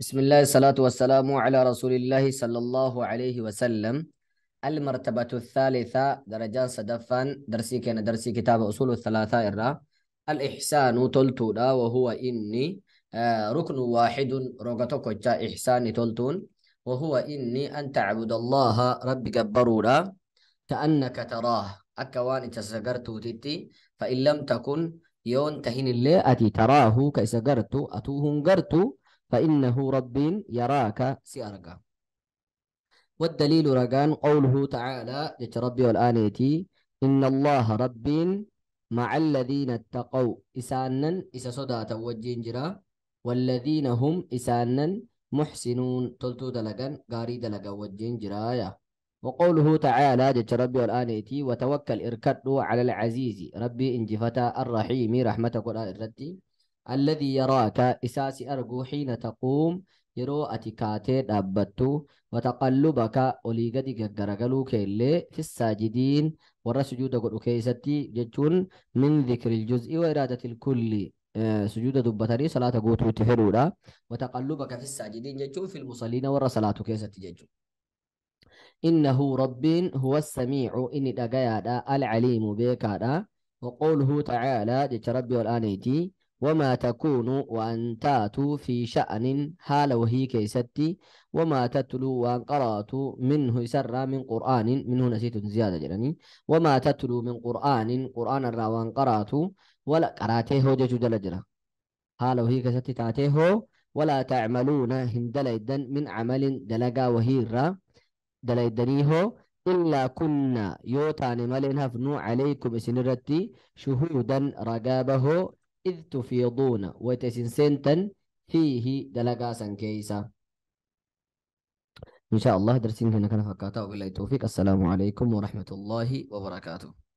بسم الله الصلاة والسلام على رسول الله صلى الله عليه وسلم المرتبة الثالثة درجة صدفا درسي كان درسي كتاب أصول الثلاثة إرى الإحسان تلتون وهو إني آه، ركن واحد روغتك جاء إحسان تلتون وهو إني أن تعبد الله رب جبرونا كأنك تراه أكوان تسجرت تتي فإن لم تكن يون تهين اللي أتي تراه كسجرت أتوهن جرت فإنه رب يراك سيارك والدليل رقان قوله تعالى يتربي والآن يتي إن الله رب مع الذين اتقوا إسانا إسا صدا توجين جرا والذين هم إسانا محسنون تلتو دلقا قاري دلقا وجين جرايا وقوله تعالى جت ربي والآن يتي وتوكل إركدو على العزيز ربي إنجفتا الرحيم رحمتك الآن الذي يراك إساسي أرجو حين تقوم يرو أتكاتي دابتو وتقلبك أولي قدك قرقلوك اللي في الساجدين ورا سجود قد أكيستي جتون من ذكر الجزء وإرادة الكل آه، سجود دبتري صلاة قوتو تفرورا وتقلبك في الساجدين جتون في المصلين ورا صلاة كيستي جتون إنه رب هو السميع إن دقايا العليم بيكا وقوله تعالى جت ربي والآن يتي وما تكون وأن تاتوا في شأن حال وهي كيستي وما تتلو وأن قرأت منه سر من قرآن منه نسيت زيادة جلني وما تتلو من قرآن قرآن الرا وأن قرأت ولا قرأته هو ججو دلجرة حال وهي كيستي تاته ولا تعملون هندلدا من عمل دلجا وهي الرا هو إلا كنا يوتان ملين هفنو عليكم سنرتي شهودا رقابه إذ تفيضون وتسنسنتن فيه دلقاسا كيسا إن شاء الله درسين هنا كان فكاتا وبالله التوفيق السلام عليكم ورحمة الله وبركاته